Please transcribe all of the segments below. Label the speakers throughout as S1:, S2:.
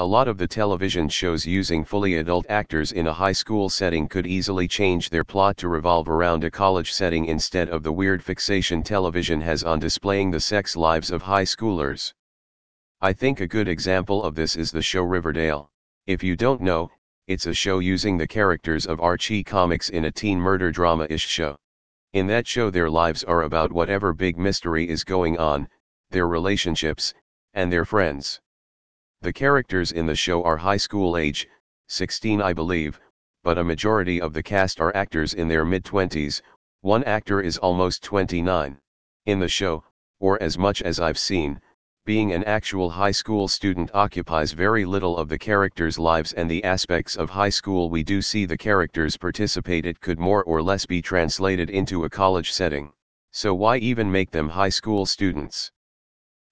S1: A lot of the television shows using fully adult actors in a high school setting could easily change their plot to revolve around a college setting instead of the weird fixation television has on displaying the sex lives of high schoolers. I think a good example of this is the show Riverdale. If you don't know, it's a show using the characters of Archie comics in a teen murder drama-ish show. In that show their lives are about whatever big mystery is going on, their relationships, and their friends. The characters in the show are high school age, 16 I believe, but a majority of the cast are actors in their mid-twenties, one actor is almost 29. In the show, or as much as I've seen, being an actual high school student occupies very little of the characters' lives and the aspects of high school we do see the characters participate it could more or less be translated into a college setting, so why even make them high school students?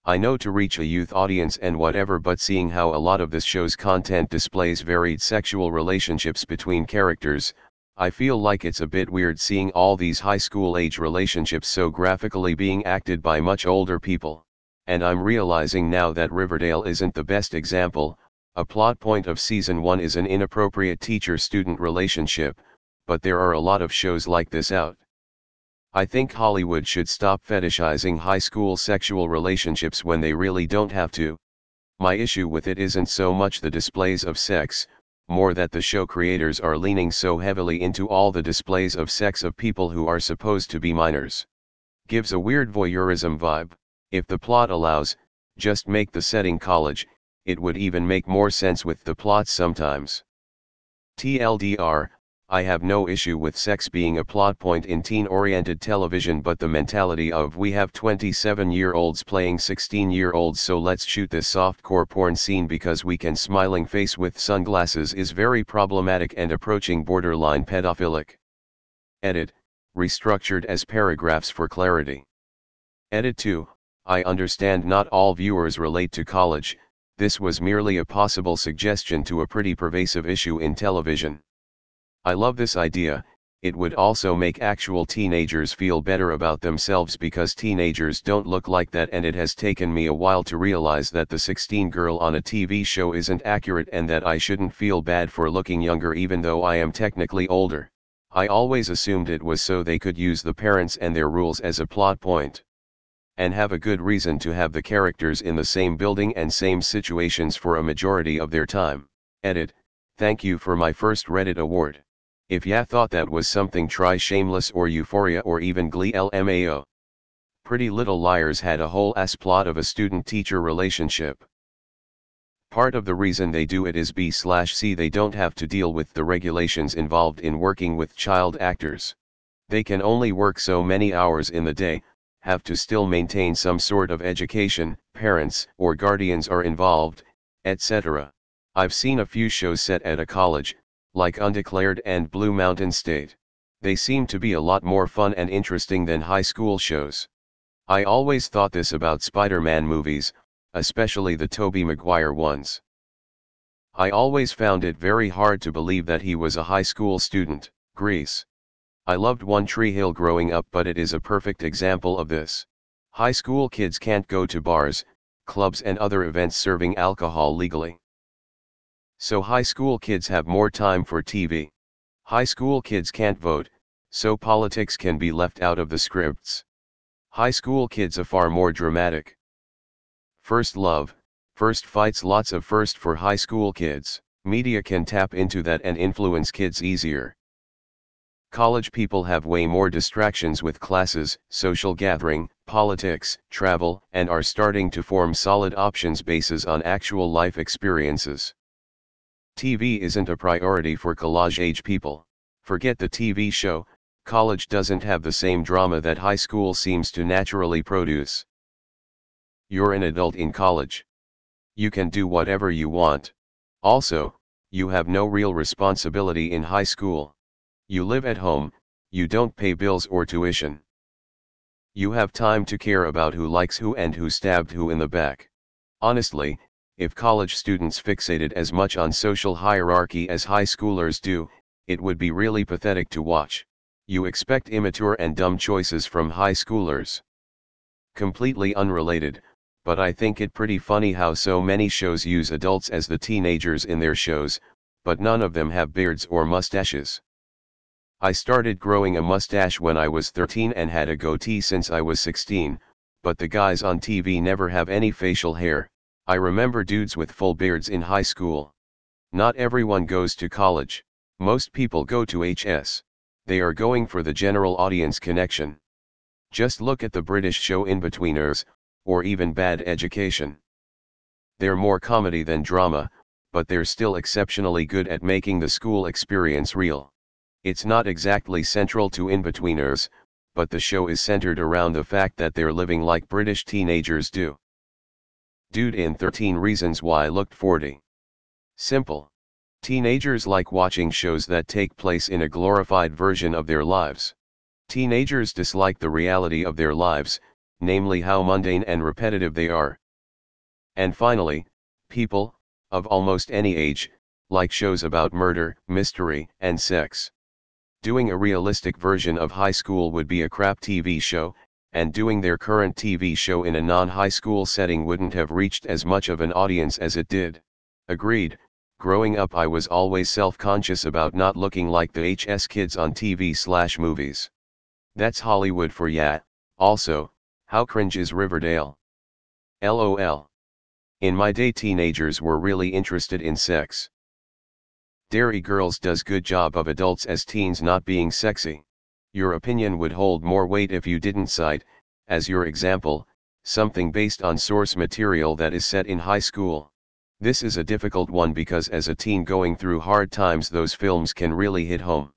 S1: I know to reach a youth audience and whatever but seeing how a lot of this show's content displays varied sexual relationships between characters, I feel like it's a bit weird seeing all these high school age relationships so graphically being acted by much older people, and I'm realizing now that Riverdale isn't the best example, a plot point of season 1 is an inappropriate teacher-student relationship, but there are a lot of shows like this out. I think Hollywood should stop fetishizing high school sexual relationships when they really don't have to. My issue with it isn't so much the displays of sex, more that the show creators are leaning so heavily into all the displays of sex of people who are supposed to be minors. Gives a weird voyeurism vibe, if the plot allows, just make the setting college, it would even make more sense with the plots sometimes. TLDR, I have no issue with sex being a plot point in teen-oriented television but the mentality of we have 27-year-olds playing 16-year-olds so let's shoot this softcore porn scene because we can smiling face with sunglasses is very problematic and approaching borderline pedophilic. Edit, restructured as paragraphs for clarity. Edit 2, I understand not all viewers relate to college, this was merely a possible suggestion to a pretty pervasive issue in television. I love this idea, it would also make actual teenagers feel better about themselves because teenagers don't look like that and it has taken me a while to realize that the 16 girl on a TV show isn't accurate and that I shouldn't feel bad for looking younger even though I am technically older. I always assumed it was so they could use the parents and their rules as a plot point. And have a good reason to have the characters in the same building and same situations for a majority of their time. Edit, thank you for my first Reddit award. If ya thought that was something try Shameless or Euphoria or even Glee LMAO. Pretty Little Liars had a whole ass plot of a student-teacher relationship. Part of the reason they do it is B slash C they don't have to deal with the regulations involved in working with child actors. They can only work so many hours in the day, have to still maintain some sort of education, parents or guardians are involved, etc. I've seen a few shows set at a college, like Undeclared and Blue Mountain State, they seem to be a lot more fun and interesting than high school shows. I always thought this about Spider-Man movies, especially the Tobey Maguire ones. I always found it very hard to believe that he was a high school student, Greece. I loved One Tree Hill growing up but it is a perfect example of this. High school kids can't go to bars, clubs and other events serving alcohol legally. So high school kids have more time for TV. High school kids can't vote, so politics can be left out of the scripts. High school kids are far more dramatic. First love, first fights lots of first for high school kids, media can tap into that and influence kids easier. College people have way more distractions with classes, social gathering, politics, travel, and are starting to form solid options bases on actual life experiences. TV isn't a priority for college age people, forget the TV show, college doesn't have the same drama that high school seems to naturally produce. You're an adult in college. You can do whatever you want. Also, you have no real responsibility in high school. You live at home, you don't pay bills or tuition. You have time to care about who likes who and who stabbed who in the back. Honestly, if college students fixated as much on social hierarchy as high schoolers do, it would be really pathetic to watch. You expect immature and dumb choices from high schoolers. Completely unrelated, but I think it pretty funny how so many shows use adults as the teenagers in their shows, but none of them have beards or mustaches. I started growing a mustache when I was 13 and had a goatee since I was 16, but the guys on TV never have any facial hair. I remember dudes with full beards in high school. Not everyone goes to college, most people go to HS, they are going for the general audience connection. Just look at the British show in-betweeners, or even bad education. They're more comedy than drama, but they're still exceptionally good at making the school experience real. It's not exactly central to in-betweeners, but the show is centered around the fact that they're living like British teenagers do. Dude in 13 Reasons Why Looked 40. Simple. Teenagers like watching shows that take place in a glorified version of their lives. Teenagers dislike the reality of their lives, namely how mundane and repetitive they are. And finally, people, of almost any age, like shows about murder, mystery, and sex. Doing a realistic version of high school would be a crap TV show, and doing their current TV show in a non-high school setting wouldn't have reached as much of an audience as it did. Agreed, growing up I was always self-conscious about not looking like the HS kids on TV slash movies. That's Hollywood for ya, also, how cringe is Riverdale? LOL. In my day teenagers were really interested in sex. Dairy Girls does good job of adults as teens not being sexy your opinion would hold more weight if you didn't cite, as your example, something based on source material that is set in high school. This is a difficult one because as a teen going through hard times those films can really hit home.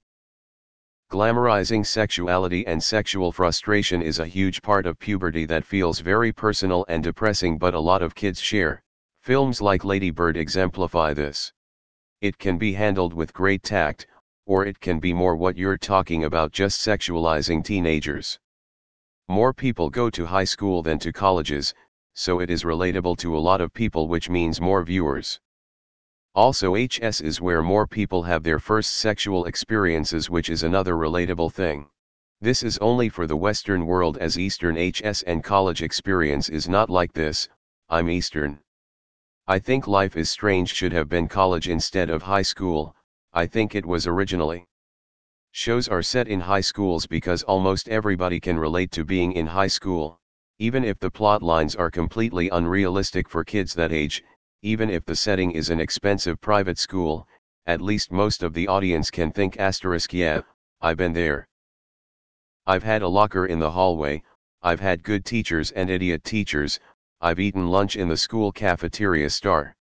S1: Glamorizing sexuality and sexual frustration is a huge part of puberty that feels very personal and depressing but a lot of kids share. Films like Lady Bird exemplify this. It can be handled with great tact, or it can be more what you're talking about just sexualizing teenagers. More people go to high school than to colleges, so it is relatable to a lot of people which means more viewers. Also HS is where more people have their first sexual experiences which is another relatable thing. This is only for the Western world as Eastern HS and college experience is not like this, I'm Eastern. I think life is strange should have been college instead of high school, I think it was originally. Shows are set in high schools because almost everybody can relate to being in high school, even if the plot lines are completely unrealistic for kids that age, even if the setting is an expensive private school, at least most of the audience can think asterisk yeah, I've been there. I've had a locker in the hallway, I've had good teachers and idiot teachers, I've eaten lunch in the school cafeteria star.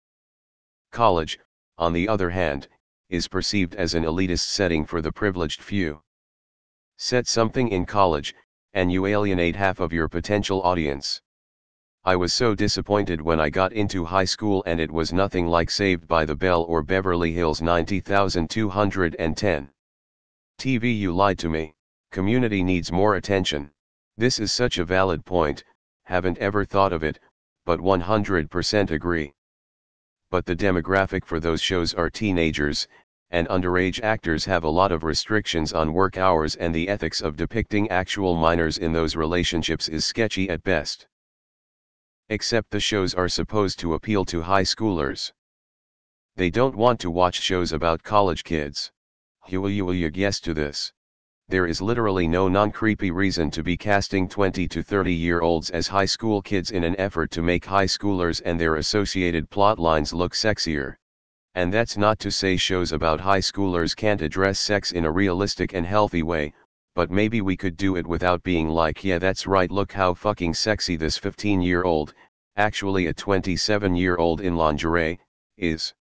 S1: College, on the other hand, is perceived as an elitist setting for the privileged few. Set something in college, and you alienate half of your potential audience. I was so disappointed when I got into high school and it was nothing like Saved by the Bell or Beverly Hills 90210. TV you lied to me, community needs more attention. This is such a valid point, haven't ever thought of it, but 100% agree but the demographic for those shows are teenagers, and underage actors have a lot of restrictions on work hours and the ethics of depicting actual minors in those relationships is sketchy at best. Except the shows are supposed to appeal to high schoolers. They don't want to watch shows about college kids. You will you will you guess to this there is literally no non-creepy reason to be casting 20 to 30 year olds as high school kids in an effort to make high schoolers and their associated plotlines look sexier. And that's not to say shows about high schoolers can't address sex in a realistic and healthy way, but maybe we could do it without being like yeah that's right look how fucking sexy this 15 year old, actually a 27 year old in lingerie, is.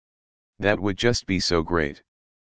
S1: That would just be so great.